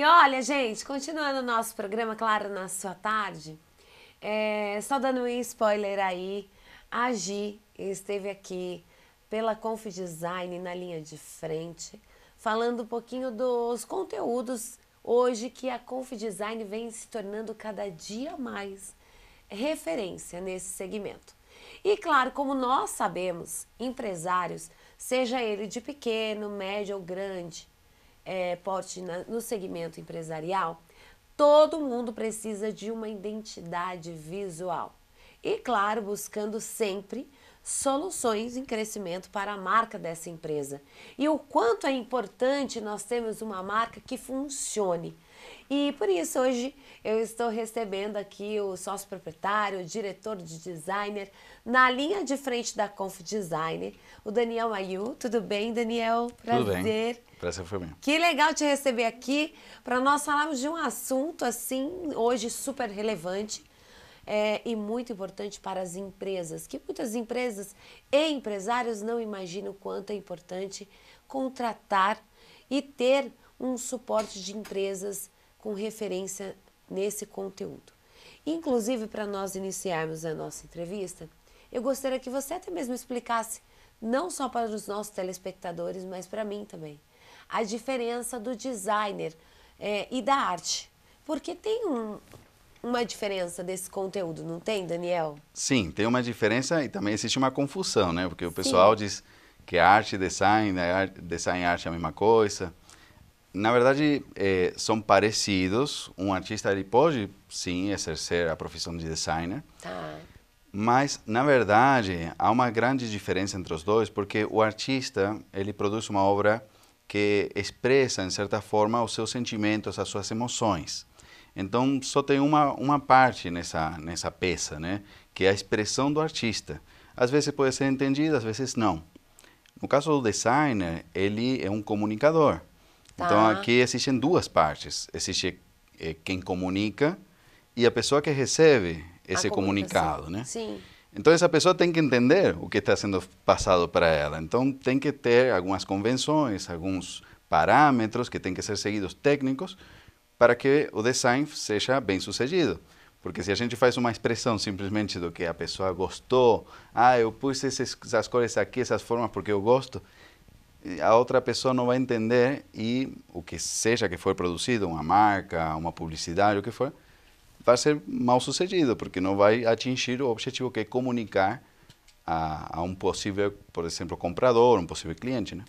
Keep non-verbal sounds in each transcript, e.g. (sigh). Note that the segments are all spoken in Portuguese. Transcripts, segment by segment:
E olha, gente, continuando o nosso programa, claro, na sua tarde, é, só dando um spoiler aí, a Gi esteve aqui pela Conf Design na linha de frente, falando um pouquinho dos conteúdos hoje que a Conf Design vem se tornando cada dia mais referência nesse segmento. E claro, como nós sabemos, empresários, seja ele de pequeno, médio ou grande, é, porte na, no segmento empresarial, todo mundo precisa de uma identidade visual. E claro, buscando sempre soluções em crescimento para a marca dessa empresa. E o quanto é importante nós termos uma marca que funcione. E por isso hoje eu estou recebendo aqui o sócio proprietário, o diretor de designer na linha de frente da Conf Designer, o Daniel Mayu. Tudo bem, Daniel? Prazer. Tudo bem. Prazer foi meu. Que legal te receber aqui para nós falarmos de um assunto assim, hoje super relevante é, e muito importante para as empresas, que muitas empresas e empresários não imaginam o quanto é importante contratar e ter um suporte de empresas com referência nesse conteúdo. Inclusive, para nós iniciarmos a nossa entrevista, eu gostaria que você até mesmo explicasse, não só para os nossos telespectadores, mas para mim também, a diferença do designer é, e da arte. Porque tem um, uma diferença desse conteúdo, não tem, Daniel? Sim, tem uma diferença e também existe uma confusão, né? Porque o pessoal Sim. diz que é arte e design, né? design e arte é a mesma coisa. Na verdade, é, são parecidos. Um artista ele pode, sim, exercer a profissão de designer. Tá. Mas, na verdade, há uma grande diferença entre os dois, porque o artista ele produz uma obra que expressa, em certa forma, os seus sentimentos, as suas emoções. Então, só tem uma, uma parte nessa, nessa peça, né? que é a expressão do artista. Às vezes pode ser entendida, às vezes não. No caso do designer, ele é um comunicador. Tá. Então, aqui existem duas partes. Existe é, quem comunica e a pessoa que recebe esse comunicado, né? Sim. Então essa pessoa tem que entender o que está sendo passado para ela. Então tem que ter algumas convenções, alguns parâmetros que têm que ser seguidos técnicos para que o design seja bem sucedido. Porque se a gente faz uma expressão simplesmente do que a pessoa gostou, ah, eu pus essas cores aqui, essas formas porque eu gosto, eh, a outra pessoa não vai entender e o que seja que for produzido, uma marca, uma publicidade, o que for, vai ser mal sucedido, porque não vai atingir o objetivo que é comunicar a, a um possível, por exemplo, comprador, um possível cliente, né?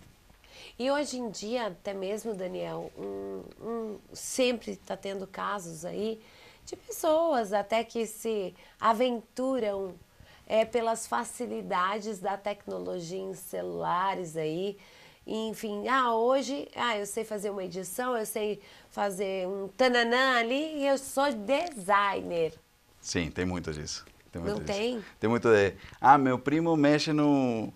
E hoje em dia, até mesmo, Daniel, um, um, sempre está tendo casos aí de pessoas até que se aventuram é, pelas facilidades da tecnologia em celulares aí, enfim, ah, hoje, ah, eu sei fazer uma edição, eu sei fazer um tananã ali e eu sou designer. Sim, tem muito disso. Tem muito Não disso. tem? Tem muito de, ah, meu primo mexe no,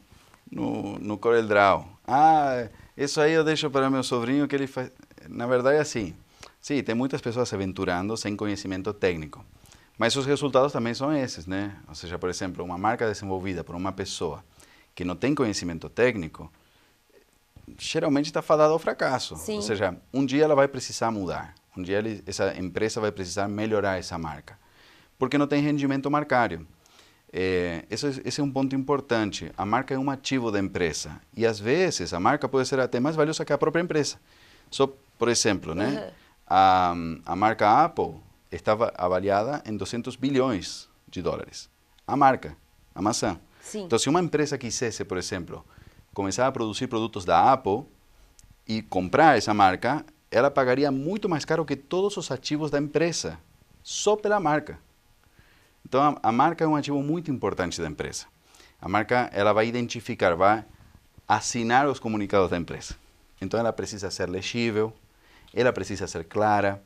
no, no Corel Draw. Ah, isso aí eu deixo para meu sobrinho que ele faz. Na verdade, é assim. Sim, tem muitas pessoas se aventurando sem conhecimento técnico. Mas os resultados também são esses, né? Ou seja, por exemplo, uma marca desenvolvida por uma pessoa que não tem conhecimento técnico, geralmente está fadada ao fracasso. Sim. Ou seja, um dia ela vai precisar mudar, um dia ele, essa empresa vai precisar melhorar essa marca, porque não tem rendimento marcário. É, esse, esse é um ponto importante. A marca é um ativo da empresa e às vezes a marca pode ser até mais valiosa que a própria empresa. Só por exemplo, uhum. né? A, a marca Apple estava avaliada em 200 bilhões de dólares. A marca, a maçã. Sim. Então, se uma empresa quisesse, por exemplo, começar a produzir produtos da Apple e comprar essa marca, ela pagaria muito mais caro que todos os ativos da empresa, só pela marca. Então a, a marca é um ativo muito importante da empresa. A marca ela vai identificar, vai assinar os comunicados da empresa. Então ela precisa ser legível, ela precisa ser clara,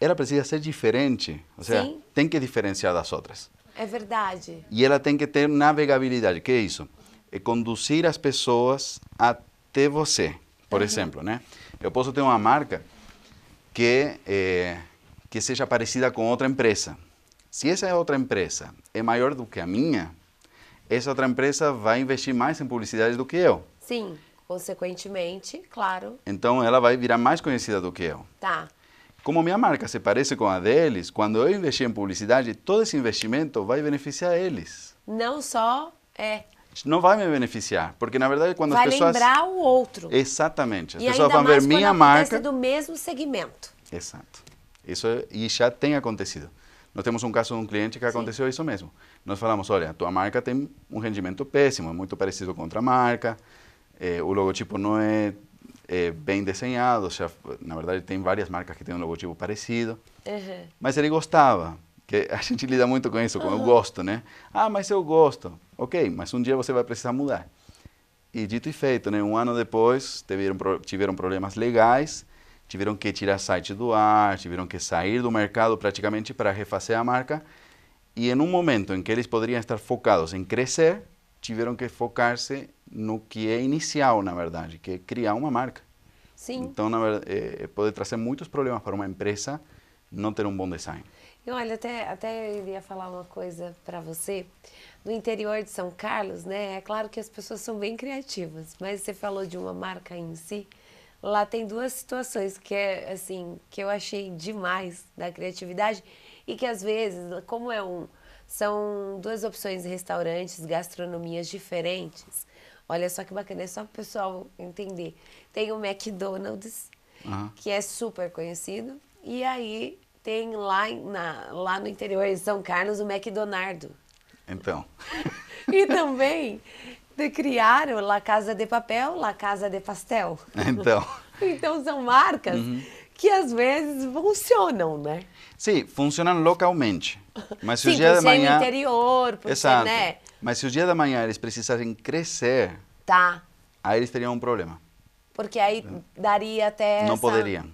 ela precisa ser diferente, ou seja, Sim. tem que diferenciar das outras. É verdade. E ela tem que ter navegabilidade. Que é isso? é conduzir as pessoas até você. Por uhum. exemplo, né? Eu posso ter uma marca que é, que seja parecida com outra empresa. Se essa é outra empresa é maior do que a minha, essa outra empresa vai investir mais em publicidade do que eu. Sim, consequentemente, claro. Então ela vai virar mais conhecida do que eu. Tá. Como minha marca se parece com a deles, quando eu investir em publicidade, todo esse investimento vai beneficiar eles. Não só é não vai me beneficiar, porque na verdade quando vai as pessoas vai lembrar o outro. Exatamente. As e pessoas vão ver minha marca do mesmo segmento. Exato. Isso é, e já tem acontecido. Nós temos um caso de um cliente que aconteceu Sim. isso mesmo. Nós falamos, olha, a tua marca tem um rendimento péssimo, é muito parecido com outra marca, é, o logotipo não é, é bem desenhado, ou seja na verdade tem várias marcas que têm um logotipo parecido. Uhum. Mas ele gostava, que a (laughs) gente lida muito com isso, com uhum. gosto, né? Ah, mas eu gosto. Ok, mas um dia você vai precisar mudar. E dito e feito, né? um ano depois tiveram, tiveram problemas legais, tiveram que tirar site do ar, tiveram que sair do mercado praticamente para refazer a marca. E em um momento em que eles poderiam estar focados em crescer, tiveram que focar-se no que é inicial, na verdade, que é criar uma marca. Sim. Então, na verdade, eh, é, eh, pode trazer muitos problemas para uma empresa não ter um bom design. E olha, até, até eu iria falar uma coisa para você. No interior de São Carlos, né, é claro que as pessoas são bem criativas, mas você falou de uma marca em si. Lá tem duas situações que é assim, que eu achei demais da criatividade e que às vezes, como é um, são duas opções de restaurantes, gastronomias diferentes. Olha só que bacana, é só para o pessoal entender. Tem o McDonald's, uhum. que é super conhecido, e aí tem lá, na, lá no interior de São Carlos o McDonald's. Então. (laughs) e também criaram La Casa de Papel, La Casa de Pastel. Então. (laughs) então são marcas uhum. que às vezes funcionam, né? Sim, funcionam localmente. Mas se Sim, o dia da manhã. É no interior, porque, Exato. né? Mas se o dia da manhã eles precisassem crescer. Tá. Aí eles teriam um problema. Porque aí daria até. Não essa... poderiam.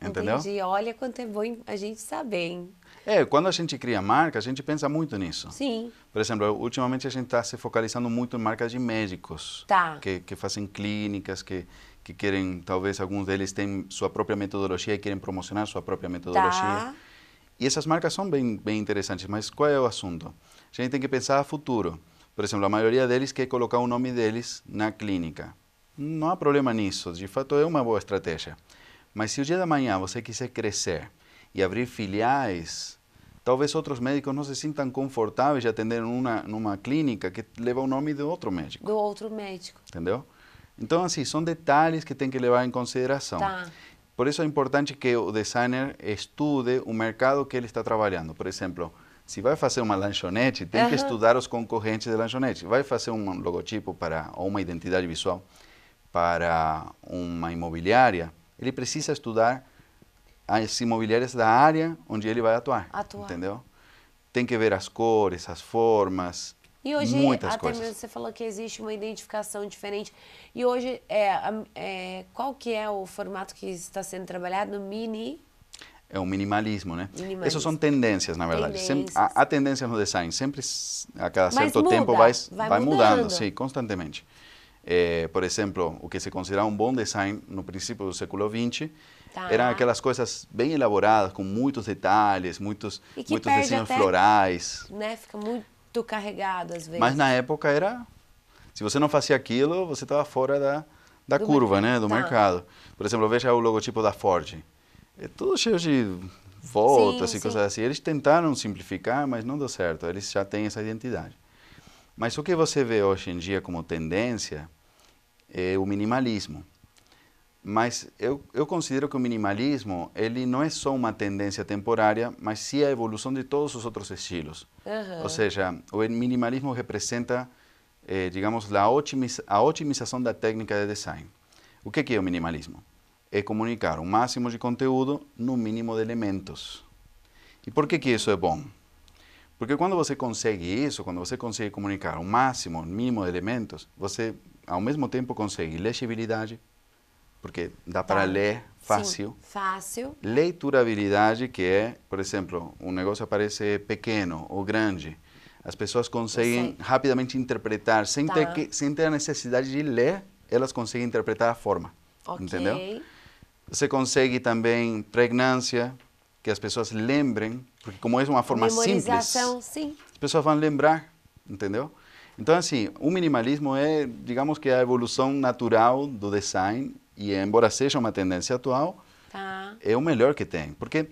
Entendeu? Entendi. Olha quanto é bom a gente saber, hein? É, quando a gente cria marca, a gente pensa muito nisso. Sim. Por exemplo, ultimamente a gente está se focalizando muito em marcas de médicos. Tá. Que, que fazem clínicas, que, que querem, talvez alguns deles têm sua própria metodologia e querem promocionar sua própria metodologia. Tá. E essas marcas são bem, bem interessantes, mas qual é o assunto? A gente tem que pensar a futuro. Por exemplo, a maioria deles quer colocar o nome deles na clínica. Não há problema nisso, de fato é uma boa estratégia. Mas se o dia da manhã você quiser crescer e abrir filiais, talvez outros médicos não se sintam confortáveis de atender numa, numa clínica que leva o nome de outro médico. Do outro médico. Entendeu? Então, assim, são detalhes que tem que levar em consideração. Tá. Por isso é importante que o designer estude o mercado que ele está trabalhando. Por exemplo, se vai fazer uma lanchonete, tem uhum. que estudar os concorrentes da lanchonete. Vai fazer um logotipo para, ou uma identidade visual para uma imobiliária, ele precisa estudar as imobiliárias da área onde ele vai atuar. Atuar. Entendeu? Tem que ver as cores, as formas. E hoje, muitas até coisas. mesmo você falou que existe uma identificação diferente. E hoje, é, é, qual que é o formato que está sendo trabalhado? Mini? É o minimalismo, né? Minimalismo. Essas são tendências, na verdade. Tendências. há, tendências no design. Sempre, a cada certo muda, tempo, vai, vai, vai mudando. mudando. Sim, constantemente. É, por exemplo, o que se considerava um bom design no princípio do século XX tá. eram aquelas coisas bem elaboradas, com muitos detalhes, muitos, muitos desenhos até, florais. Né, fica muito carregado às vezes. Mas na época era. Se você não fazia aquilo, você estava fora da, da do curva, mercado. né, do tá. mercado. Por exemplo, veja o logotipo da Ford. É tudo cheio de voltas sim, e sim. coisas assim. Eles tentaram simplificar, mas não deu certo. Eles já têm essa identidade. Mas o que você vê hoje em dia como tendência é o minimalismo. Mas eu, eu considero que o minimalismo ele não é só uma tendência temporária, mas sim a evolução de todos os outros estilos. Uhum. Ou seja, o minimalismo representa, eh, digamos, a, otimiza a otimização da técnica de design. O que, que é o minimalismo? É comunicar o máximo de conteúdo no mínimo de elementos. E por que, que isso é bom? Porque quando você consegue isso, quando você consegue comunicar o máximo, o mínimo de elementos, você ao mesmo tempo consegue legibilidade, porque dá para tá. ler fácil. Sim, fácil. Leiturabilidade, que é, por exemplo, um negócio aparece pequeno ou grande, as pessoas conseguem rapidamente interpretar, sem, tá. ter que, sem ter a necessidade de ler, elas conseguem interpretar a forma. Okay. Entendeu? Você consegue também pregnância, que as pessoas lembrem, porque como é uma forma simples, sim. as pessoas vão lembrar, entendeu? Então, assim, o minimalismo é, digamos que é a evolução natural do design, e embora seja uma tendência atual, tá. é o melhor que tem. Porque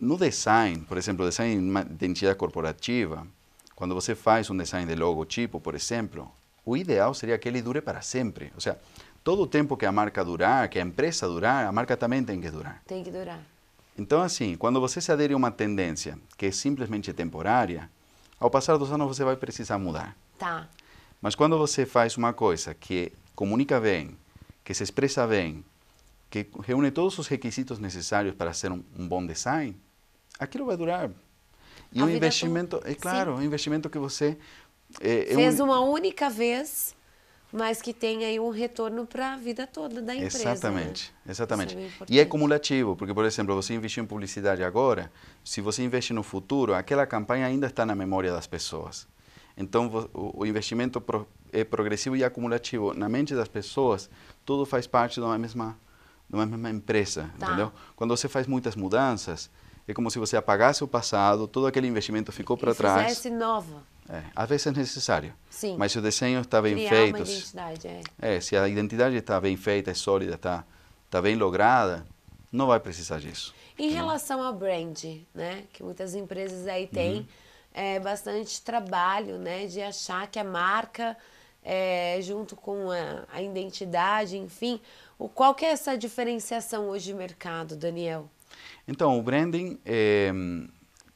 no design, por exemplo, design de identidade corporativa, quando você faz um design de logotipo, por exemplo, o ideal seria que ele dure para sempre. Ou seja, todo o tempo que a marca durar, que a empresa durar, a marca também tem que durar. Tem que durar. Então, assim, quando você se adere a uma tendência que é simplesmente temporária, ao passar dos anos você vai precisar mudar. Tá. Mas quando você faz uma coisa que comunica bem, que se expressa bem, que reúne todos os requisitos necessários para ser um, um bom design, aquilo vai durar. E a é investimento, é, tu... é claro, Sim. investimento que você é, é fez um... uma única vez mas que tem aí um retorno para a vida toda da empresa. Exatamente, né? exatamente. É e é cumulativo, porque, por exemplo, você investiu em publicidade agora, se você investe no futuro, aquela campanha ainda está na memória das pessoas. Então, o investimento é progressivo e acumulativo. Na mente das pessoas, tudo faz parte de uma mesma, de uma mesma empresa, tá. entendeu? Quando você faz muitas mudanças, é como se você apagasse o passado, todo aquele investimento ficou para trás. E fizesse nova. É, às vezes é necessário. Sim. Mas se o desenho está bem feito. é. é, se a identidade está bem feita, é sólida, está tá bem lograda, não vai precisar disso. Em uhum. relação ao brand, né, que muitas empresas aí uhum. têm uhum. é, bastante trabalho, né, de achar que a marca é, junto com a, a, identidade, enfim, o qual que é essa diferenciação hoje de mercado, Daniel? Então, o branding é,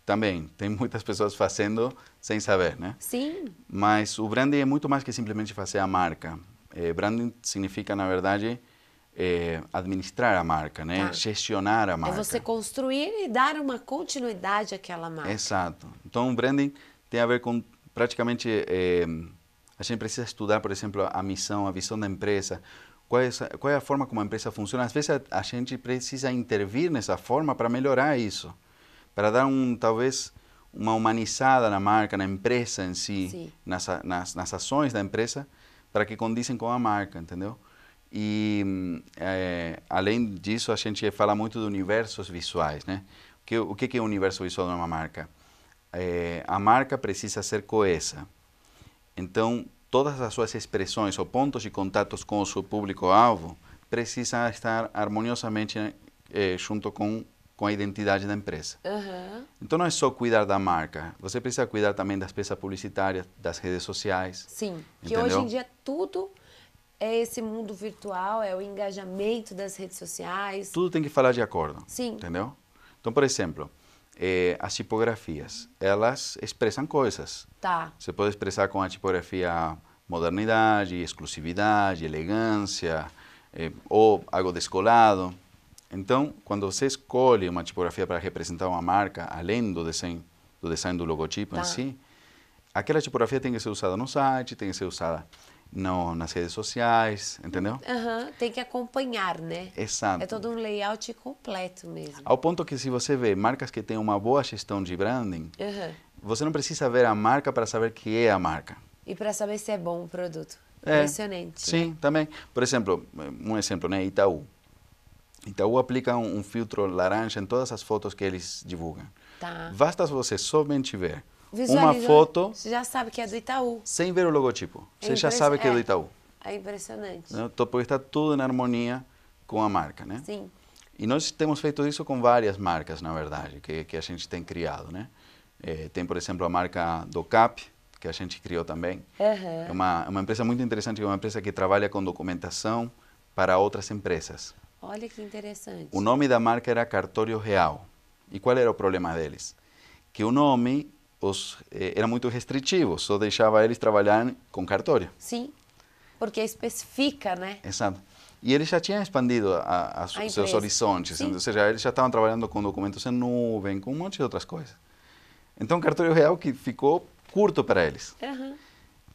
também tem muitas pessoas fazendo sem saber, né? Sim. Mas o branding é muito mais que simplesmente fazer a marca. É, branding significa, na verdade, é, administrar a marca, né? Tá. Gestionar a é marca. É você construir e dar uma continuidade àquela marca. Exato. Então, o branding tem a ver com praticamente é, a gente precisa estudar, por exemplo, a missão, a visão da empresa. Qual é, qual é a forma como a empresa funciona? Às vezes a, a gente precisa intervir nessa forma para melhorar isso, para dar um talvez uma humanizada na marca, na empresa em si, nas, nas, nas ações da empresa, para que condizem com a marca, entendeu? E, é, além disso, a gente fala muito de universos visuais, né? O que, o que é o universo visual de uma marca? É, a marca precisa ser coesa. Então, todas as suas expressões ou pontos de contatos com o seu público-alvo precisam estar harmoniosamente é, junto com com a identidade da empresa. Uhum. Então não é só cuidar da marca, você precisa cuidar também das peças publicitárias, das redes sociais. Sim, entendeu? que hoje em dia tudo é esse mundo virtual, é o engajamento das redes sociais. Tudo tem que falar de acordo. Sim. Entendeu? Então, por exemplo, eh, as tipografias, elas expressam coisas. Tá. Você pode expressar com a tipografia modernidade, exclusividade, elegância, eh, ou algo descolado. Então, quando você escolhe uma tipografia para representar uma marca, além do desenho do, design do logotipo tá. em si, aquela tipografia tem que ser usada no site, tem que ser usada no, nas redes sociais, entendeu? Uhum, tem que acompanhar, né? Exato. É todo um layout completo mesmo. Ao ponto que se você vê marcas que têm uma boa gestão de branding, uhum. você não precisa ver a marca para saber que é a marca. E para saber se é bom o produto. É, Impressionante. Sim, né? também. Por exemplo, um exemplo, né? Itaú. Itaú aplica um, um, filtro laranja em todas as fotos que eles divulgam. Tá. Basta você somente ver uma foto... Você já sabe que é do Itaú. Sem ver o logotipo. É você já sabe que é, é do Itaú. É, é impressionante. Né? Então, porque está tudo em harmonia com a marca, né? Sim. E nós temos feito isso com várias marcas, na verdade, que, que a gente tem criado, né? É, tem, por exemplo, a marca do CAP, que a gente criou também. Uhum. É uma, é uma empresa muito interessante, é uma empresa que trabalha com documentação para outras empresas. Olha que interessante. O nome da marca era Cartório Real. E qual era o problema deles? Que o nome os, eh, era muito restritivo, só deixava eles trabalhar com cartório. Sim, porque especifica, né? Exato. E eles já tinham expandido a, a, a seus horizontes, Sim. ou seja, eles já estavam trabalhando com documentos em nuvem, com um monte de outras coisas. Então, cartório real que ficou curto para eles. Uhum.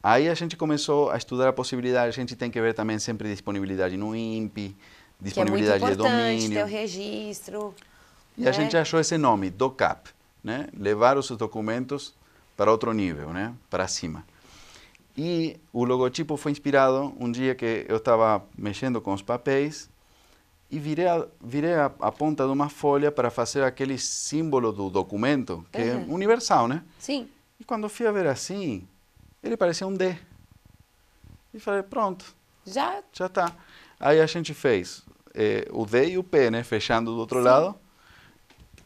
Aí a gente começou a estudar a possibilidade, a gente tem que ver também sempre disponibilidade no INPE, disponibilidade que é muito de domínio. Ter o registro. E né? a gente achou esse nome, DOCAP, né? Levar os documentos para outro nível, né? Para cima. E o logotipo foi inspirado um dia que eu estava mexendo com os papéis e virei, a, virei a, a, ponta de uma folha para fazer aquele símbolo do documento, que uhum. é universal, né? Sim. E quando fui a ver assim, ele parecia um D. E falei, pronto. Já? Já está. Aí a gente fez é, o D e o P, né? Fechando do outro Sim. lado.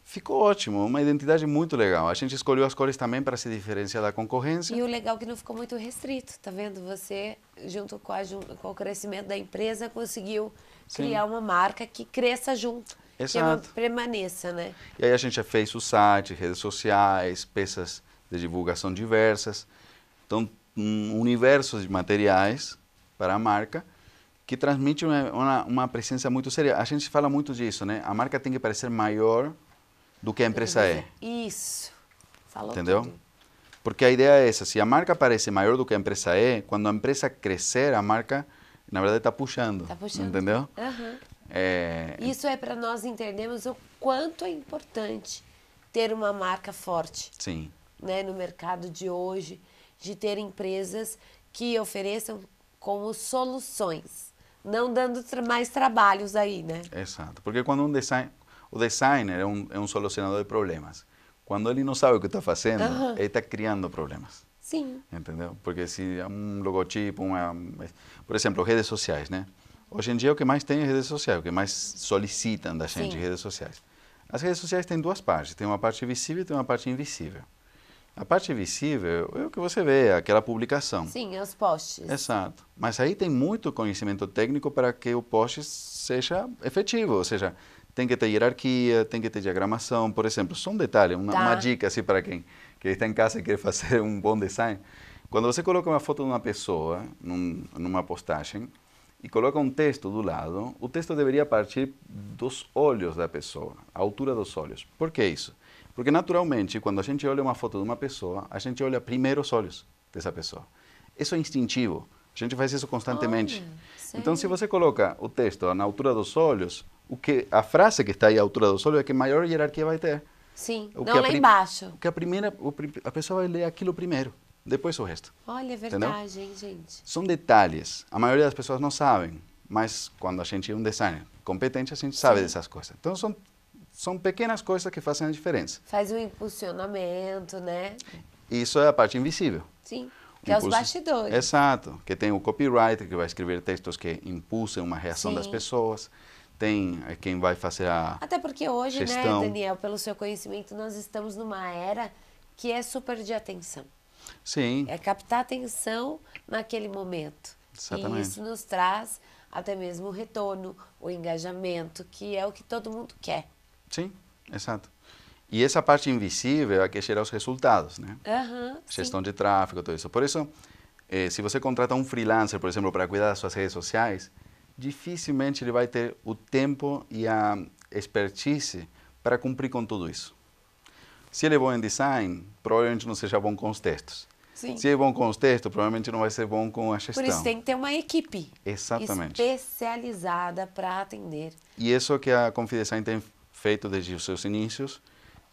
Ficou ótimo, uma identidade muito legal. A gente escolheu as cores também para se diferenciar da concorrência. E o legal é que não ficou muito restrito, tá vendo? Você, junto com, a, com o crescimento da empresa, conseguiu Sim. criar uma marca que cresça junto. Exato. Que permaneça, né? E aí a gente já fez o site, redes sociais, peças de divulgação diversas. Então, um universo de materiais para a marca que transmite uma, uma, uma, presença muito séria. A gente fala muito disso, né? A marca tem que parecer maior do que a empresa é. Isso. Falou Entendeu? Tudo. Porque a ideia é essa. Se a marca parece maior do que a empresa é, quando a empresa crescer, a marca, na verdade, está puxando. Está puxando. Entendeu? Uhum. É... Isso é para nós entendermos o quanto é importante ter uma marca forte. Sim. Né, no mercado de hoje, de ter empresas que ofereçam como soluções não dando mais trabalhos aí, né? Exato, porque quando um design, o designer é um, é um solucionador de problemas. Quando ele não sabe o que está fazendo, ele está criando problemas. Sim. Entendeu? Porque se é um logotipo, uma, por exemplo, redes sociais, né? Hoje em dia o que mais tem é redes sociais, o que mais solicitam da gente Sim. redes sociais. As redes sociais têm duas partes, tem uma parte visível e tem uma parte invisível. A parte visível é, é o que você vê, é aquela publicação. Sim, é os posts. Exato. Mas aí tem muito conhecimento técnico para que o post seja efetivo, ou seja, tem que ter hierarquia, tem que ter diagramação, por exemplo. Só um detalhe, uma, tá. uma dica assim para quem que está em casa e quer fazer um bom design. Quando você coloca uma foto de uma pessoa num, numa postagem e coloca um texto do lado, o texto deveria partir dos olhos da pessoa, a altura dos olhos. Por que isso? Porque, naturalmente, quando a gente olha uma foto de uma pessoa, a gente olha primeiro os olhos dessa pessoa. Isso é instintivo. A gente faz isso constantemente. Olha, então, se você coloca o texto na altura dos olhos, o que a frase que está aí à altura dos olhos é que maior hierarquia vai ter. Sim, o não lá embaixo. O que a primeira, a pessoa vai ler aquilo primeiro, depois o resto. Olha, é verdade, gente. São detalhes. A maioria das pessoas não sabem, mas quando a gente é um designer competente, a gente sabe Sim. dessas coisas. Então, são são pequenas coisas que fazem a diferença. Faz um impulsionamento, né? Isso é a parte invisível. Sim, que Impulso... é os bastidores. Exato, que tem o copywriter que vai escrever textos que impulsem uma reação Sim. das pessoas tem é, quem vai fazer a Até porque hoje, né, gestão. né, Daniel, pelo seu conhecimento, nós estamos numa era que é super de atenção. Sim. É captar atenção naquele momento. Exatamente. E isso nos traz até mesmo o retorno, o engajamento, que é o que todo mundo quer. Sim, exato. E essa parte invisível é que gera os resultados, né? Uhum, Gestão sim. de tráfego, tudo isso. Por isso, eh, se você contrata um freelancer, por exemplo, para cuidar das suas redes sociais, dificilmente ele vai ter o tempo e a ah, expertise para cumprir com tudo isso. Se ele é bom em design, provavelmente não seja bom com os textos. Sim. Se é bom com os textos, provavelmente não vai ser bom com a gestão. Por isso tem que ter uma equipe Exatamente. especializada para atender. E isso que a Confidesign tem feito desde os seus inícios,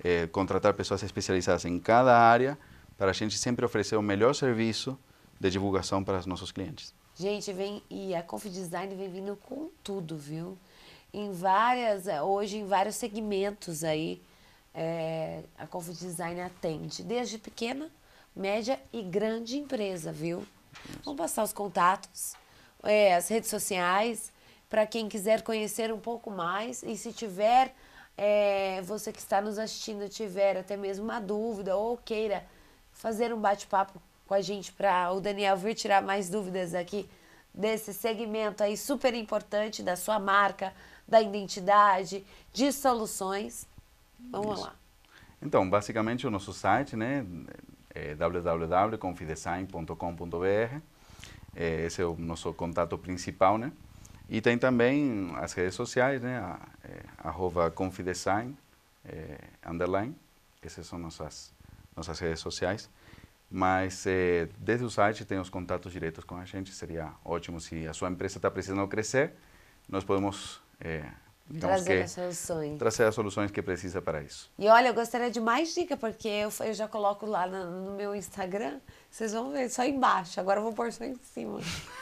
é, eh, contratar pessoas especializadas em cada área para a gente sempre oferecer o melhor serviço de divulgação para os nossos clientes. Gente, vem e a Conf Design vem vindo com tudo, viu? Em várias, eh, hoje em vários segmentos aí, é, a Conf Design atende, desde pequena, média e grande empresa, viu? Vamos passar os contatos, é, as redes sociais, para quem quiser conhecer um pouco mais e se tiver é, você que está nos assistindo tiver até mesmo uma dúvida ou queira fazer um bate-papo com a gente para o Daniel vir tirar mais dúvidas aqui desse segmento aí super importante da sua marca, da identidade, de soluções. Vamos Isso. lá. Então, basicamente o nosso site, né, é www.confidesign.com.br. É, esse é o nosso contato principal, né? E tem também as redes sociais, né? A, é, arroba Confidesign, é, underline. Essas são nossas, nossas redes sociais. Mas é, desde o site tem os contatos diretos com a gente. Seria ótimo se a sua empresa está precisando crescer, nós podemos é, trazer as soluções. Trazer as soluções que precisa para isso. E olha, eu gostaria de mais dica, porque eu, eu já coloco lá no, no meu Instagram, vocês vão ver só embaixo, agora eu vou pôr só em cima. (laughs)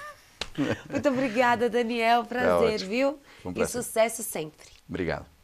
Muito obrigada, Daniel. Prazer, é viu? Um e sucesso sempre. Obrigado.